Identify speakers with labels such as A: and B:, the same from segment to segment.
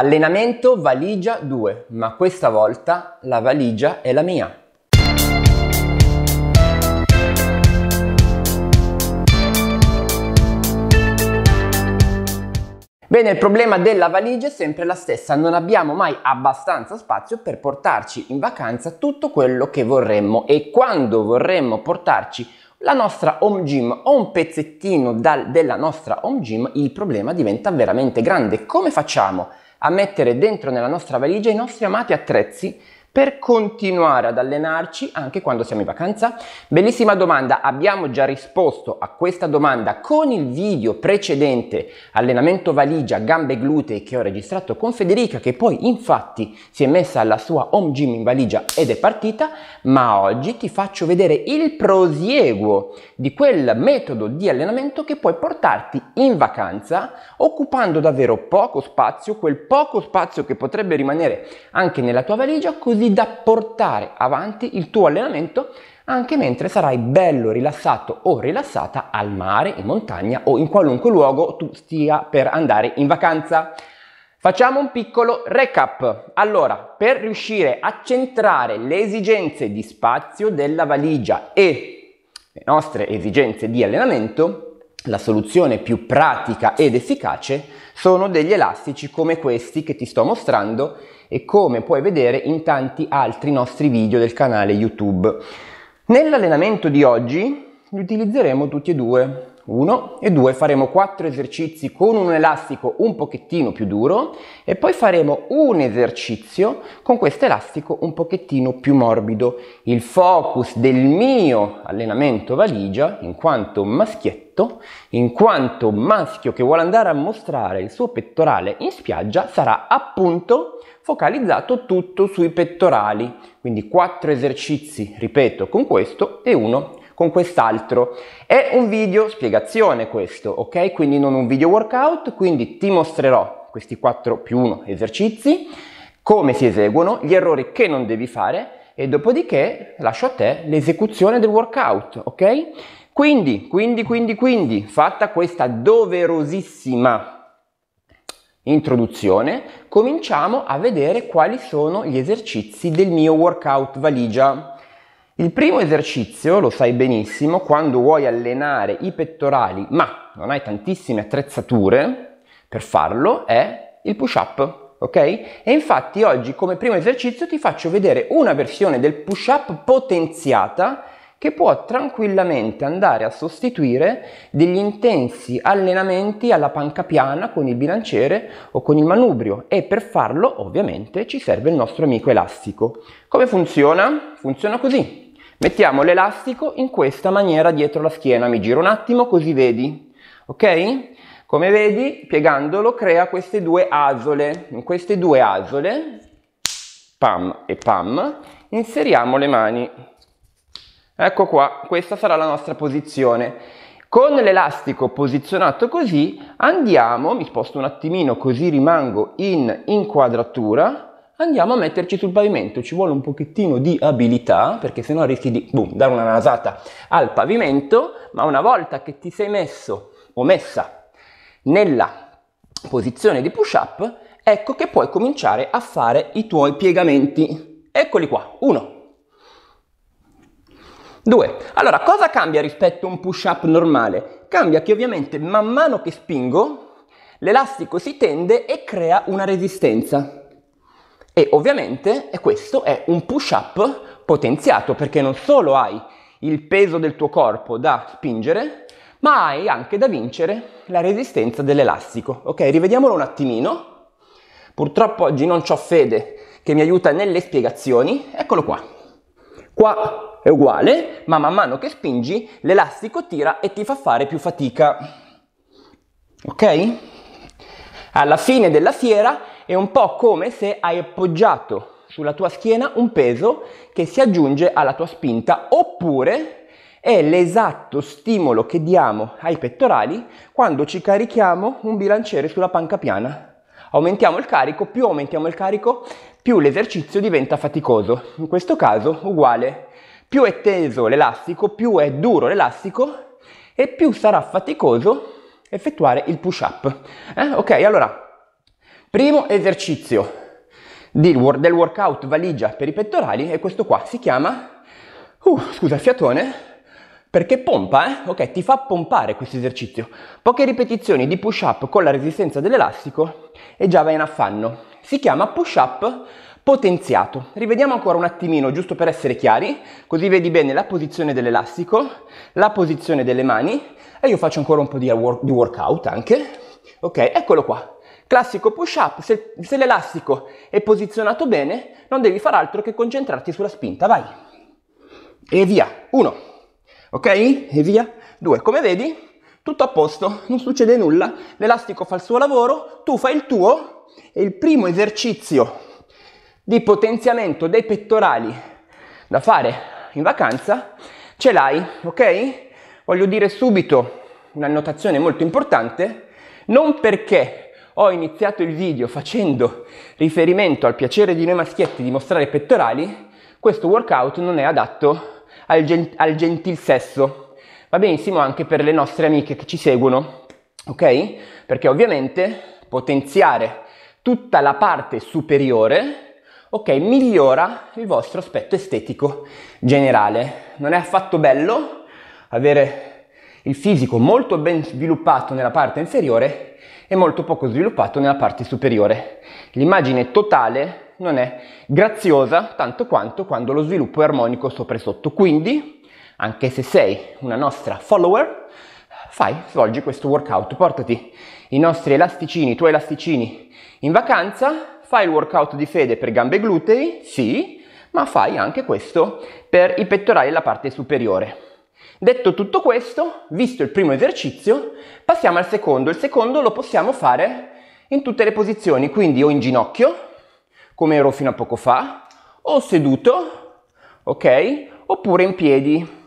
A: Allenamento valigia 2, ma questa volta la valigia è la mia. Bene, il problema della valigia è sempre la stessa, non abbiamo mai abbastanza spazio per portarci in vacanza tutto quello che vorremmo e quando vorremmo portarci la nostra home gym o un pezzettino dal, della nostra home gym, il problema diventa veramente grande. Come facciamo a mettere dentro nella nostra valigia i nostri amati attrezzi per continuare ad allenarci anche quando siamo in vacanza? Bellissima domanda, abbiamo già risposto a questa domanda con il video precedente allenamento valigia gambe glutei che ho registrato con Federica che poi infatti si è messa alla sua home gym in valigia ed è partita, ma oggi ti faccio vedere il prosieguo di quel metodo di allenamento che puoi portarti in vacanza occupando davvero poco spazio, quel poco spazio che potrebbe rimanere anche nella tua valigia così motivi da portare avanti il tuo allenamento anche mentre sarai bello rilassato o rilassata al mare, in montagna o in qualunque luogo tu stia per andare in vacanza. Facciamo un piccolo recap. Allora, per riuscire a centrare le esigenze di spazio della valigia e le nostre esigenze di allenamento, la soluzione più pratica ed efficace sono degli elastici come questi che ti sto mostrando e come puoi vedere in tanti altri nostri video del canale YouTube. Nell'allenamento di oggi li utilizzeremo tutti e due. Uno e due faremo quattro esercizi con un elastico un pochettino più duro e poi faremo un esercizio con questo elastico un pochettino più morbido. Il focus del mio allenamento valigia, in quanto maschietto, in quanto maschio che vuole andare a mostrare il suo pettorale in spiaggia, sarà appunto focalizzato tutto sui pettorali, quindi quattro esercizi, ripeto, con questo e uno con quest'altro. È un video spiegazione questo, ok? Quindi non un video workout, quindi ti mostrerò questi 4 più 1 esercizi, come si eseguono, gli errori che non devi fare e dopodiché lascio a te l'esecuzione del workout, ok? Quindi, quindi, quindi, quindi, fatta questa doverosissima introduzione, cominciamo a vedere quali sono gli esercizi del mio workout valigia. Il primo esercizio, lo sai benissimo, quando vuoi allenare i pettorali ma non hai tantissime attrezzature per farlo, è il push-up. Ok? E infatti oggi come primo esercizio ti faccio vedere una versione del push-up potenziata che può tranquillamente andare a sostituire degli intensi allenamenti alla panca piana con il bilanciere o con il manubrio e per farlo ovviamente ci serve il nostro amico elastico. Come funziona? Funziona così. Mettiamo l'elastico in questa maniera dietro la schiena, mi giro un attimo così vedi, ok? Come vedi piegandolo crea queste due asole, in queste due asole, pam e pam, inseriamo le mani Ecco qua, questa sarà la nostra posizione. Con l'elastico posizionato così andiamo, mi sposto un attimino così rimango in inquadratura, andiamo a metterci sul pavimento, ci vuole un pochettino di abilità perché sennò rischi di boom, dare una nasata al pavimento, ma una volta che ti sei messo o messa nella posizione di push up, ecco che puoi cominciare a fare i tuoi piegamenti. Eccoli qua, uno, 2. Allora, cosa cambia rispetto a un push-up normale? Cambia che ovviamente man mano che spingo, l'elastico si tende e crea una resistenza. E ovviamente questo è un push-up potenziato, perché non solo hai il peso del tuo corpo da spingere, ma hai anche da vincere la resistenza dell'elastico. Ok, rivediamolo un attimino. Purtroppo oggi non ho fede che mi aiuta nelle spiegazioni. Eccolo qua. Qua è uguale, ma man mano che spingi l'elastico tira e ti fa fare più fatica. Ok? Alla fine della fiera è un po' come se hai appoggiato sulla tua schiena un peso che si aggiunge alla tua spinta oppure è l'esatto stimolo che diamo ai pettorali quando ci carichiamo un bilanciere sulla panca piana. Aumentiamo il carico, più aumentiamo il carico, più l'esercizio diventa faticoso, in questo caso uguale, più è teso l'elastico, più è duro l'elastico e più sarà faticoso effettuare il push up. Eh? Ok, allora, primo esercizio del workout valigia per i pettorali è questo qua si chiama, uh, scusa fiatone, perché pompa, eh? ok, ti fa pompare questo esercizio. Poche ripetizioni di push up con la resistenza dell'elastico e già vai in affanno si chiama push up potenziato. Rivediamo ancora un attimino, giusto per essere chiari, così vedi bene la posizione dell'elastico, la posizione delle mani e io faccio ancora un po' di, work, di workout anche. Ok, eccolo qua. Classico push up, se, se l'elastico è posizionato bene, non devi far altro che concentrarti sulla spinta, vai. E via, uno, ok? E via, due. Come vedi, tutto a posto, non succede nulla, l'elastico fa il suo lavoro, tu fai il tuo, e il primo esercizio di potenziamento dei pettorali da fare in vacanza ce l'hai, ok? Voglio dire subito un'annotazione molto importante, non perché ho iniziato il video facendo riferimento al piacere di noi maschietti di mostrare i pettorali, questo workout non è adatto al, gen- al gentil sesso. Va benissimo anche per le nostre amiche che ci seguono, ok? Perché ovviamente potenziare tutta la parte superiore, ok, migliora il vostro aspetto estetico generale. Non è affatto bello avere il fisico molto ben sviluppato nella parte inferiore e molto poco sviluppato nella parte superiore. L'immagine totale non è graziosa tanto quanto quando lo sviluppo è armonico sopra e sotto. Quindi, anche se sei una nostra follower, fai, svolgi questo workout, portati i nostri elasticini, i tuoi elasticini in vacanza, fai il workout di fede per gambe e glutei, sì, ma fai anche questo per i pettorali e la parte superiore. Detto tutto questo, visto il primo esercizio, passiamo al secondo. Il secondo lo possiamo fare in tutte le posizioni, quindi o in ginocchio, come ero fino a poco fa, o seduto, ok? Oppure in piedi.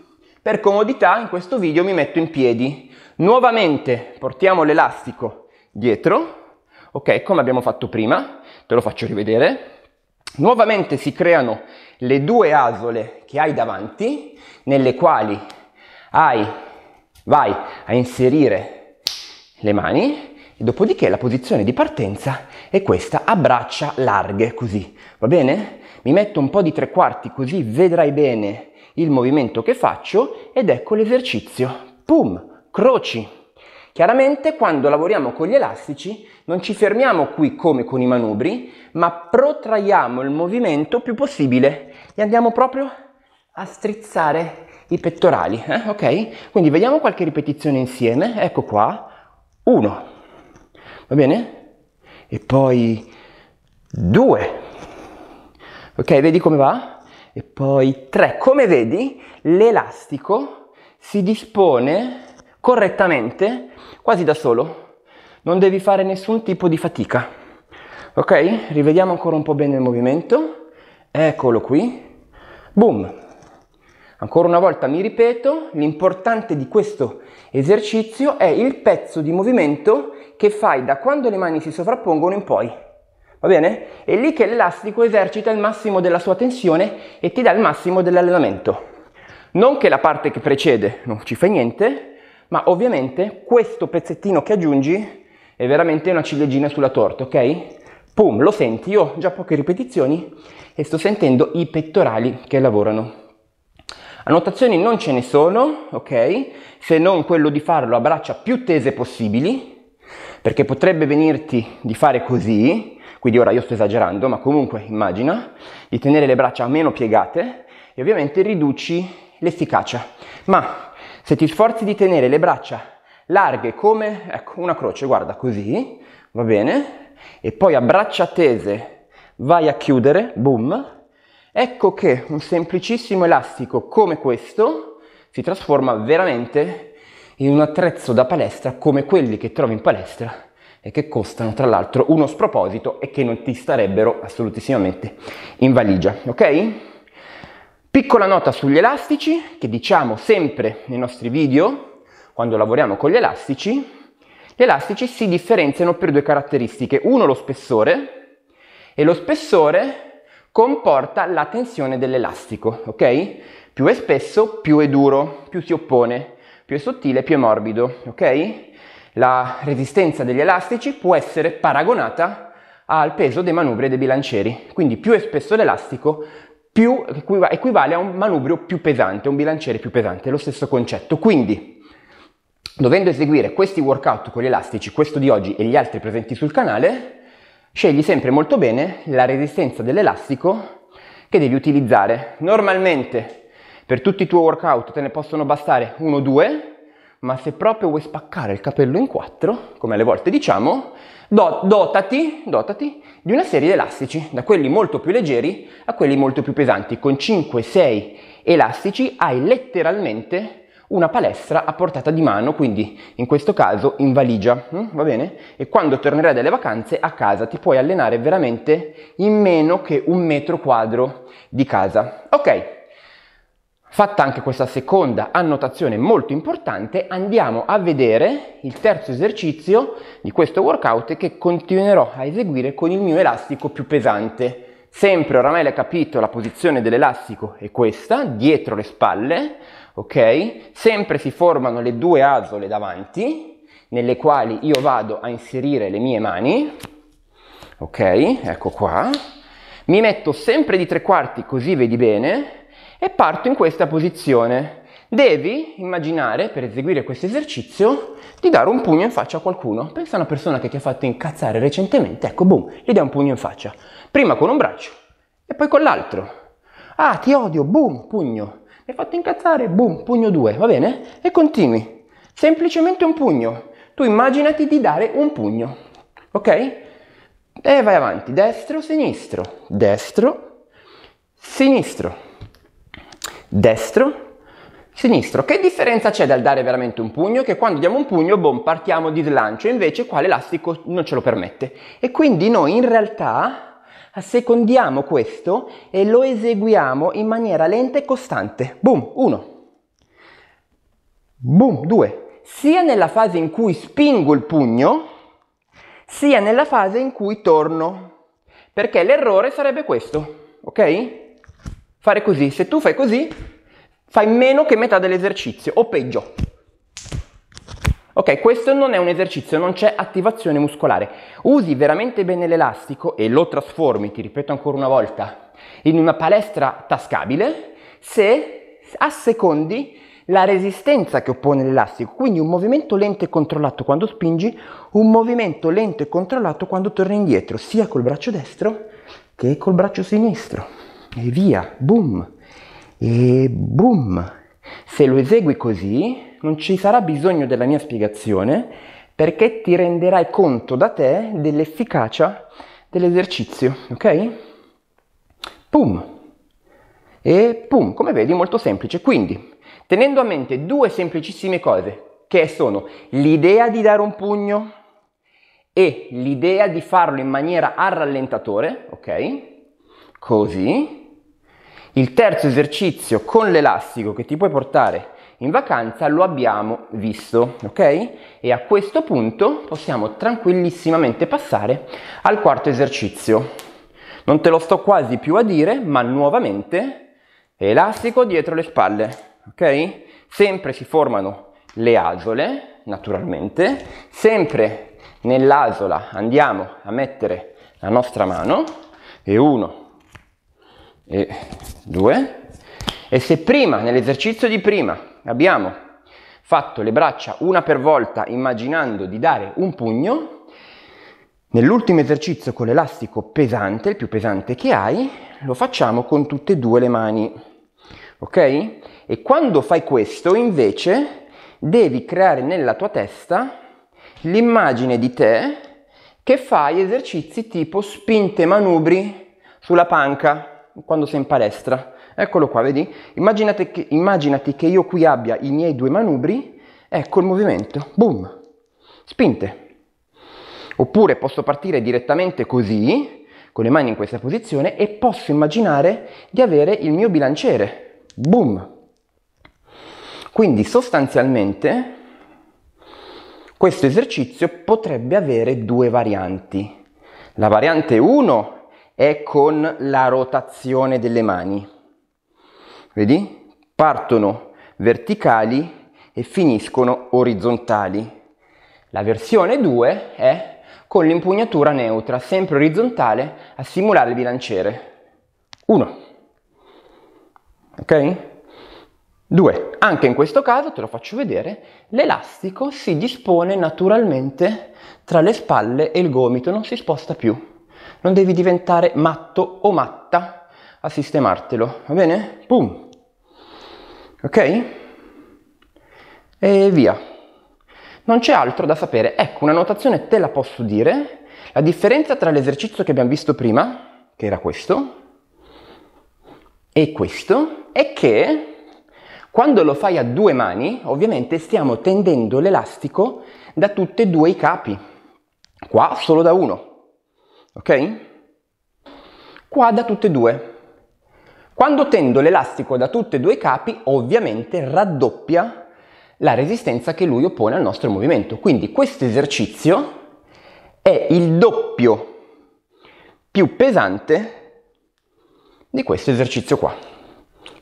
A: Per comodità in questo video mi metto in piedi. Nuovamente portiamo l'elastico dietro, ok, come abbiamo fatto prima, te lo faccio rivedere. Nuovamente si creano le due asole che hai davanti, nelle quali hai, vai a inserire le mani, dopodiché la posizione di partenza è questa a braccia larghe così, va bene? Mi metto un po' di tre quarti così vedrai bene il movimento che faccio ed ecco l'esercizio. Pum, croci. Chiaramente quando lavoriamo con gli elastici non ci fermiamo qui come con i manubri, ma protraiamo il movimento più possibile e andiamo proprio a strizzare i pettorali, eh? ok? Quindi vediamo qualche ripetizione insieme, ecco qua, uno, va bene? E poi due, ok? Vedi come va? e poi 3. Come vedi, l'elastico si dispone correttamente quasi da solo. Non devi fare nessun tipo di fatica. Ok? Rivediamo ancora un po' bene il movimento. Eccolo qui. Boom. Ancora una volta mi ripeto, l'importante di questo esercizio è il pezzo di movimento che fai da quando le mani si sovrappongono in poi va bene? È lì che l'elastico esercita il massimo della sua tensione e ti dà il massimo dell'allenamento. Non che la parte che precede non ci fa niente, ma ovviamente questo pezzettino che aggiungi è veramente una ciliegina sulla torta, ok? Pum, lo senti, io ho già poche ripetizioni e sto sentendo i pettorali che lavorano. Annotazioni non ce ne sono, ok? Se non quello di farlo a braccia più tese possibili, perché potrebbe venirti di fare così quindi ora io sto esagerando, ma comunque immagina di tenere le braccia meno piegate e ovviamente riduci l'efficacia. Ma se ti sforzi di tenere le braccia larghe come ecco, una croce, guarda così, va bene, e poi a braccia tese vai a chiudere, boom, ecco che un semplicissimo elastico come questo si trasforma veramente in un attrezzo da palestra come quelli che trovi in palestra e che costano tra l'altro uno sproposito e che non ti starebbero assolutissimamente in valigia, ok? Piccola nota sugli elastici, che diciamo sempre nei nostri video, quando lavoriamo con gli elastici, gli elastici si differenziano per due caratteristiche. Uno lo spessore e lo spessore comporta la tensione dell'elastico, ok? Più è spesso, più è duro, più si oppone, più è sottile, più è morbido, ok? La resistenza degli elastici può essere paragonata al peso dei manubri e dei bilancieri, quindi più è spesso l'elastico, più equivale a un manubrio più pesante, un bilanciere più pesante, è lo stesso concetto. Quindi, dovendo eseguire questi workout con gli elastici, questo di oggi e gli altri presenti sul canale, scegli sempre molto bene la resistenza dell'elastico che devi utilizzare. Normalmente per tutti i tuoi workout te ne possono bastare uno o due, ma se proprio vuoi spaccare il capello in quattro, come alle volte diciamo, dotati, dotati di una serie di elastici, da quelli molto più leggeri a quelli molto più pesanti. Con 5-6 elastici hai letteralmente una palestra a portata di mano, quindi in questo caso in valigia, mm? va bene? E quando tornerai dalle vacanze a casa ti puoi allenare veramente in meno che un metro quadro di casa. Ok, Fatta anche questa seconda annotazione molto importante, andiamo a vedere il terzo esercizio di questo workout che continuerò a eseguire con il mio elastico più pesante. Sempre oramai l'hai capito, la posizione dell'elastico è questa, dietro le spalle, ok? Sempre si formano le due asole davanti, nelle quali io vado a inserire le mie mani, ok? Ecco qua. Mi metto sempre di tre quarti così vedi bene, e parto in questa posizione. Devi immaginare, per eseguire questo esercizio, di dare un pugno in faccia a qualcuno. Pensa a una persona che ti ha fatto incazzare recentemente, ecco, boom, gli dai un pugno in faccia. Prima con un braccio e poi con l'altro. Ah, ti odio, boom, pugno. Mi hai fatto incazzare, boom, pugno 2, va bene? E continui. Semplicemente un pugno. Tu immaginati di dare un pugno, ok? E vai avanti, destro, sinistro, destro, sinistro destro, sinistro. Che differenza c'è dal dare veramente un pugno? Che quando diamo un pugno, boom, partiamo di slancio, invece qua l'elastico non ce lo permette. E quindi noi in realtà assecondiamo questo e lo eseguiamo in maniera lenta e costante. Boom, uno. Boom, due. Sia nella fase in cui spingo il pugno, sia nella fase in cui torno. Perché l'errore sarebbe questo, ok? fare così. Se tu fai così, fai meno che metà dell'esercizio, o peggio. Ok, questo non è un esercizio, non c'è attivazione muscolare. Usi veramente bene l'elastico e lo trasformi, ti ripeto ancora una volta, in una palestra tascabile se assecondi la resistenza che oppone l'elastico, quindi un movimento lento e controllato quando spingi, un movimento lento e controllato quando torni indietro, sia col braccio destro che col braccio sinistro e via, boom, e boom. Se lo esegui così, non ci sarà bisogno della mia spiegazione perché ti renderai conto da te dell'efficacia dell'esercizio, ok? Pum. E pum, come vedi molto semplice. Quindi, tenendo a mente due semplicissime cose, che sono l'idea di dare un pugno e l'idea di farlo in maniera a rallentatore, ok? Così, il terzo esercizio con l'elastico che ti puoi portare in vacanza lo abbiamo visto, ok? E a questo punto possiamo tranquillissimamente passare al quarto esercizio. Non te lo sto quasi più a dire, ma nuovamente elastico dietro le spalle, ok? Sempre si formano le asole, naturalmente, sempre nell'asola andiamo a mettere la nostra mano e uno, e 2 e se prima, nell'esercizio di prima, abbiamo fatto le braccia una per volta immaginando di dare un pugno, nell'ultimo esercizio con l'elastico pesante, il più pesante che hai, lo facciamo con tutte e due le mani, ok? E quando fai questo invece devi creare nella tua testa l'immagine di te che fai esercizi tipo spinte manubri sulla panca, quando sei in palestra. Eccolo qua, vedi? Che, immaginati che io qui abbia i miei due manubri, ecco il movimento, boom, spinte. Oppure posso partire direttamente così, con le mani in questa posizione, e posso immaginare di avere il mio bilanciere, boom. Quindi sostanzialmente questo esercizio potrebbe avere due varianti. La variante 1 è con la rotazione delle mani. Vedi? Partono verticali e finiscono orizzontali. La versione 2 è con l'impugnatura neutra, sempre orizzontale, a simulare il bilanciere. 1. Ok? 2. Anche in questo caso, te lo faccio vedere, l'elastico si dispone naturalmente tra le spalle e il gomito, non si sposta più non devi diventare matto o matta a sistemartelo, va bene? Boom! Ok? E via. Non c'è altro da sapere. Ecco, una notazione te la posso dire. La differenza tra l'esercizio che abbiamo visto prima, che era questo, e questo, è che quando lo fai a due mani, ovviamente stiamo tendendo l'elastico da tutti e due i capi. Qua solo da uno, ok? Qua da tutte e due. Quando tendo l'elastico da tutte e due i capi, ovviamente raddoppia la resistenza che lui oppone al nostro movimento. Quindi questo esercizio è il doppio più pesante di questo esercizio qua.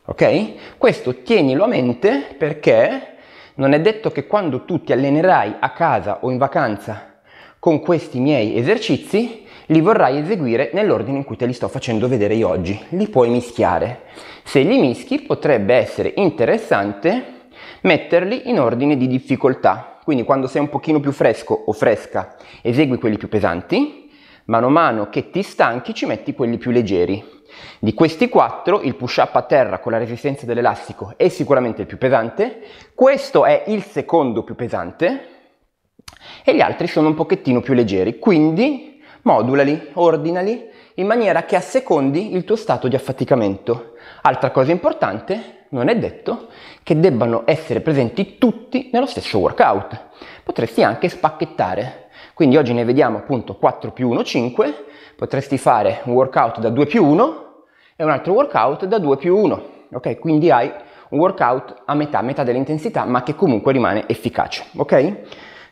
A: Ok? Questo tienilo a mente perché non è detto che quando tu ti allenerai a casa o in vacanza con questi miei esercizi li vorrai eseguire nell'ordine in cui te li sto facendo vedere io oggi. Li puoi mischiare. Se li mischi potrebbe essere interessante metterli in ordine di difficoltà. Quindi quando sei un pochino più fresco o fresca esegui quelli più pesanti, mano a mano che ti stanchi ci metti quelli più leggeri. Di questi quattro, il push up a terra con la resistenza dell'elastico è sicuramente il più pesante, questo è il secondo più pesante e gli altri sono un pochettino più leggeri, quindi modulali, ordinali in maniera che assecondi il tuo stato di affaticamento. Altra cosa importante, non è detto che debbano essere presenti tutti nello stesso workout. Potresti anche spacchettare. Quindi oggi ne vediamo appunto 4 più 1, 5. Potresti fare un workout da 2 più 1 e un altro workout da 2 più 1. Ok? Quindi hai un workout a metà, metà dell'intensità, ma che comunque rimane efficace. Ok?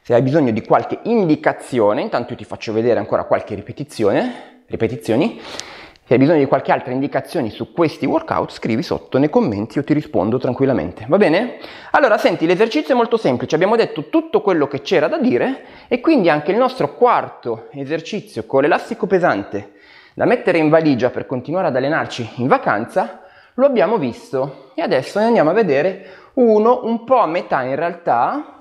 A: Se hai bisogno di qualche indicazione, intanto io ti faccio vedere ancora qualche ripetizione, ripetizioni. Se hai bisogno di qualche altra indicazione su questi workout, scrivi sotto nei commenti, io ti rispondo tranquillamente. Va bene? Allora, senti, l'esercizio è molto semplice, abbiamo detto tutto quello che c'era da dire e quindi anche il nostro quarto esercizio con l'elastico pesante da mettere in valigia per continuare ad allenarci in vacanza, lo abbiamo visto e adesso ne andiamo a vedere uno un po' a metà in realtà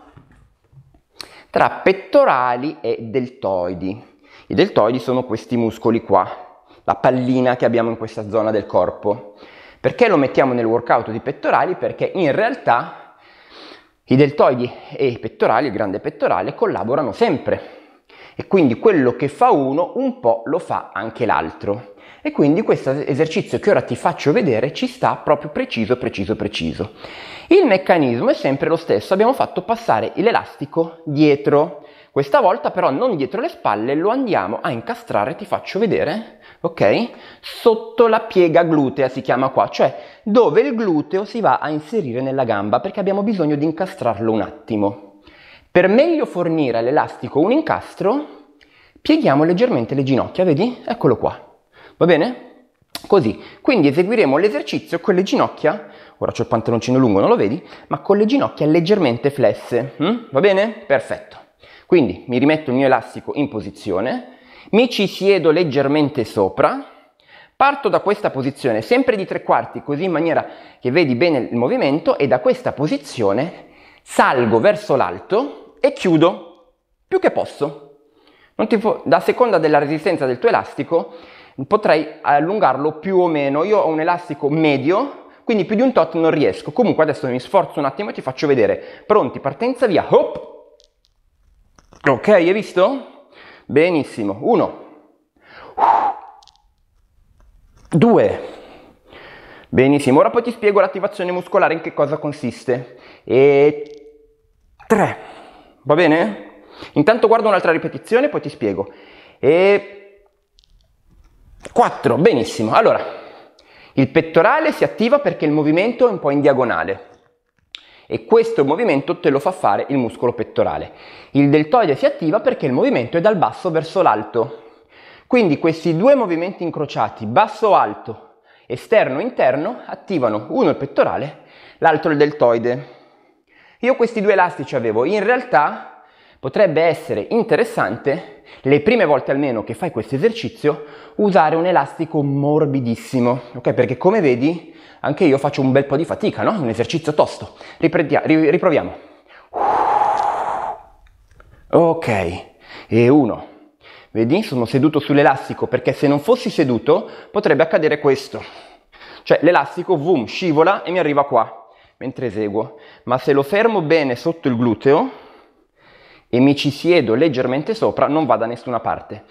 A: tra pettorali e deltoidi. I deltoidi sono questi muscoli qua, la pallina che abbiamo in questa zona del corpo. Perché lo mettiamo nel workout di pettorali? Perché in realtà i deltoidi e i pettorali, il grande pettorale, collaborano sempre. E quindi quello che fa uno un po' lo fa anche l'altro. E quindi questo esercizio che ora ti faccio vedere ci sta proprio preciso, preciso, preciso. Il meccanismo è sempre lo stesso, abbiamo fatto passare l'elastico dietro. Questa volta però non dietro le spalle, lo andiamo a incastrare, ti faccio vedere, ok? Sotto la piega glutea si chiama qua, cioè dove il gluteo si va a inserire nella gamba perché abbiamo bisogno di incastrarlo un attimo. Per meglio fornire all'elastico un incastro, pieghiamo leggermente le ginocchia, vedi? Eccolo qua. Va bene? Così, quindi eseguiremo l'esercizio con le ginocchia, ora ho il pantaloncino lungo, non lo vedi, ma con le ginocchia leggermente flesse, mm? va bene? Perfetto. Quindi mi rimetto il mio elastico in posizione, mi ci siedo leggermente sopra, parto da questa posizione, sempre di tre quarti, così in maniera che vedi bene il movimento, e da questa posizione salgo verso l'alto e chiudo più che posso. Non ti fu- da seconda della resistenza del tuo elastico potrei allungarlo più o meno, io ho un elastico medio, quindi più di un tot non riesco, comunque adesso mi sforzo un attimo e ti faccio vedere, pronti, partenza, via, hop, ok, hai visto? Benissimo, uno, due, benissimo, ora poi ti spiego l'attivazione muscolare in che cosa consiste, e tre, va bene? Intanto guardo un'altra ripetizione poi ti spiego, e 4, benissimo. Allora, il pettorale si attiva perché il movimento è un po' in diagonale e questo movimento te lo fa fare il muscolo pettorale. Il deltoide si attiva perché il movimento è dal basso verso l'alto. Quindi questi due movimenti incrociati, basso-alto, esterno-interno, attivano uno il pettorale, l'altro il deltoide. Io questi due elastici avevo, in realtà potrebbe essere interessante, le prime volte almeno che fai questo esercizio, usare un elastico morbidissimo, ok? Perché come vedi anche io faccio un bel po' di fatica, no? Un esercizio tosto. riproviamo. Ok, e uno. Vedi, sono seduto sull'elastico perché se non fossi seduto potrebbe accadere questo. Cioè l'elastico, boom, scivola e mi arriva qua mentre eseguo. Ma se lo fermo bene sotto il gluteo, e mi ci siedo leggermente sopra, non va da nessuna parte.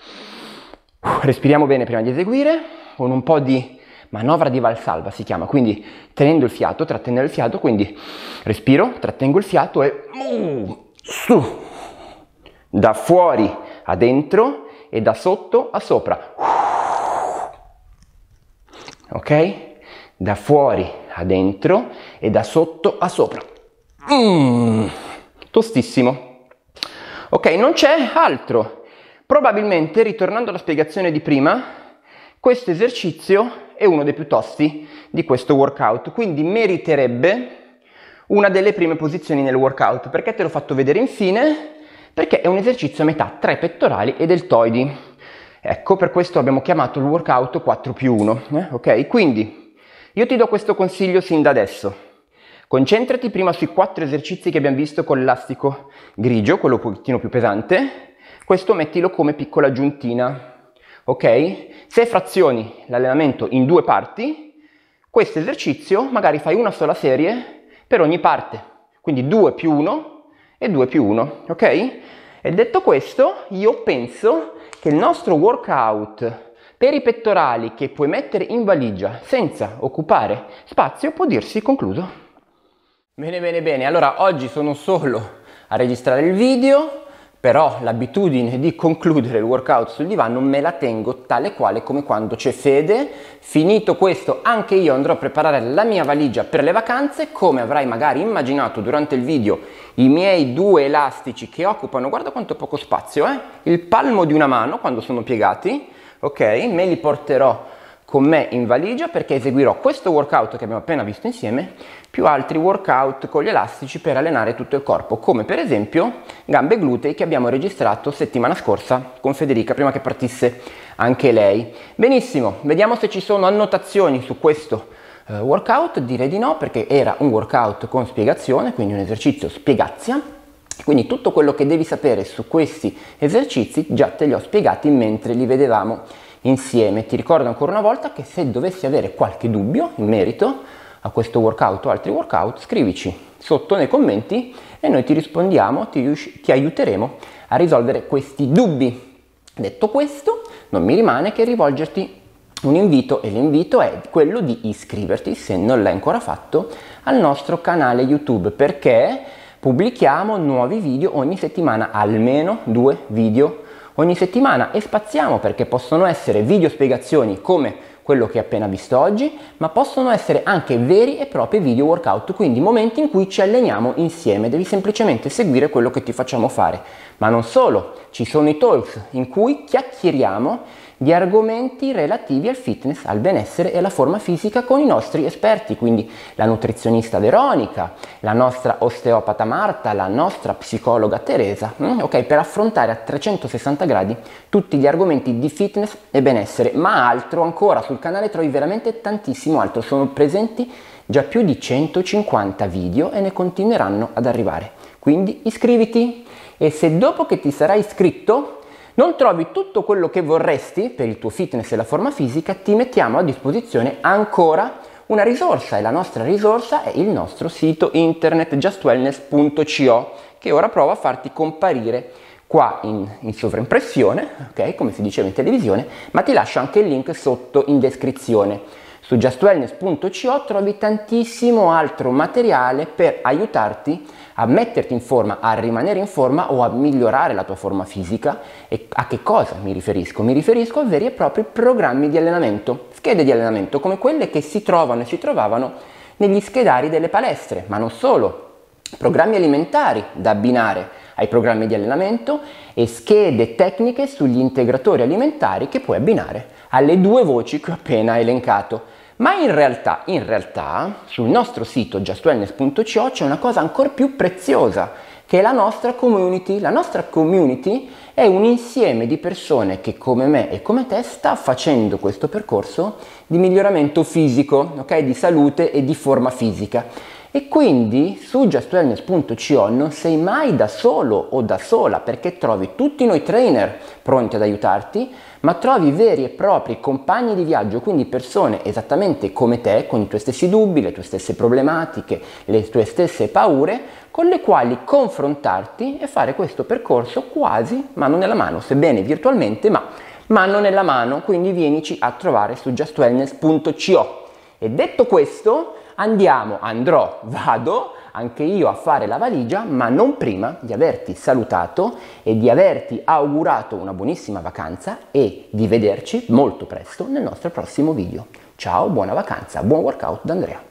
A: Respiriamo bene prima di eseguire, con un po' di manovra di valsalva si chiama, quindi tenendo il fiato, trattenendo il fiato, quindi respiro, trattengo il fiato e su, da fuori a dentro e da sotto a sopra. Ok? Da fuori a dentro e da sotto a sopra. Mm, tostissimo. Ok, non c'è altro. Probabilmente, ritornando alla spiegazione di prima, questo esercizio è uno dei più tosti di questo workout, quindi meriterebbe una delle prime posizioni nel workout. Perché te l'ho fatto vedere infine? Perché è un esercizio a metà tra i pettorali e deltoidi. Ecco, per questo abbiamo chiamato il workout 4 più 1, eh? ok? Quindi io ti do questo consiglio sin da adesso. Concentrati prima sui quattro esercizi che abbiamo visto con l'elastico grigio, quello un pochettino più pesante. Questo mettilo come piccola aggiuntina, ok? Se frazioni l'allenamento in due parti, questo esercizio magari fai una sola serie per ogni parte, quindi 2 più 1 e 2 più 1, ok? E detto questo, io penso che il nostro workout per i pettorali che puoi mettere in valigia senza occupare spazio può dirsi concluso. Bene, bene, bene. Allora, oggi sono solo a registrare il video, però l'abitudine di concludere il workout sul divano me la tengo tale quale come quando c'è fede. Finito questo, anche io andrò a preparare la mia valigia per le vacanze, come avrai magari immaginato durante il video, i miei due elastici che occupano, guarda quanto poco spazio, eh? il palmo di una mano quando sono piegati, ok? Me li porterò con me in valigia perché eseguirò questo workout che abbiamo appena visto insieme più altri workout con gli elastici per allenare tutto il corpo come per esempio gambe e glutei che abbiamo registrato settimana scorsa con Federica prima che partisse anche lei benissimo vediamo se ci sono annotazioni su questo eh, workout direi di no perché era un workout con spiegazione quindi un esercizio spiegazia quindi tutto quello che devi sapere su questi esercizi già te li ho spiegati mentre li vedevamo insieme. Ti ricordo ancora una volta che se dovessi avere qualche dubbio in merito a questo workout o altri workout, scrivici sotto nei commenti e noi ti rispondiamo, ti, ti aiuteremo a risolvere questi dubbi. Detto questo, non mi rimane che rivolgerti un invito e l'invito è quello di iscriverti, se non l'hai ancora fatto, al nostro canale YouTube perché pubblichiamo nuovi video ogni settimana, almeno due video ogni settimana e spaziamo perché possono essere video spiegazioni come quello che hai appena visto oggi, ma possono essere anche veri e propri video workout, quindi momenti in cui ci alleniamo insieme, devi semplicemente seguire quello che ti facciamo fare. Ma non solo, ci sono i talks in cui chiacchieriamo di argomenti relativi al fitness, al benessere e alla forma fisica con i nostri esperti, quindi la nutrizionista Veronica, la nostra osteopata Marta, la nostra psicologa Teresa, mm? ok? Per affrontare a 360 gradi tutti gli argomenti di fitness e benessere, ma altro ancora sul sul canale trovi veramente tantissimo altro, sono presenti già più di 150 video e ne continueranno ad arrivare. Quindi iscriviti e se dopo che ti sarai iscritto non trovi tutto quello che vorresti per il tuo fitness e la forma fisica, ti mettiamo a disposizione ancora una risorsa e la nostra risorsa è il nostro sito internet justwellness.co che ora prova a farti comparire qua in, in sovraimpressione, okay, come si diceva in televisione, ma ti lascio anche il link sotto in descrizione. Su justwellness.co trovi tantissimo altro materiale per aiutarti a metterti in forma, a rimanere in forma o a migliorare la tua forma fisica. E a che cosa mi riferisco? Mi riferisco a veri e propri programmi di allenamento, schede di allenamento come quelle che si trovano e si trovavano negli schedari delle palestre, ma non solo, programmi alimentari da abbinare ai programmi di allenamento e schede tecniche sugli integratori alimentari che puoi abbinare alle due voci che ho appena elencato. Ma in realtà, in realtà, sul nostro sito justwellness.co c'è una cosa ancora più preziosa, che è la nostra community. La nostra community è un insieme di persone che come me e come te sta facendo questo percorso di miglioramento fisico, okay? di salute e di forma fisica. E quindi su justwellness.co non sei mai da solo o da sola perché trovi tutti noi trainer pronti ad aiutarti, ma trovi veri e propri compagni di viaggio, quindi persone esattamente come te, con i tuoi stessi dubbi, le tue stesse problematiche, le tue stesse paure, con le quali confrontarti e fare questo percorso quasi mano nella mano, sebbene virtualmente, ma mano nella mano, quindi vienici a trovare su justwellness.co. E detto questo, andiamo, andrò, vado anche io a fare la valigia, ma non prima di averti salutato e di averti augurato una buonissima vacanza e di vederci molto presto nel nostro prossimo video. Ciao, buona vacanza, buon workout da Andrea.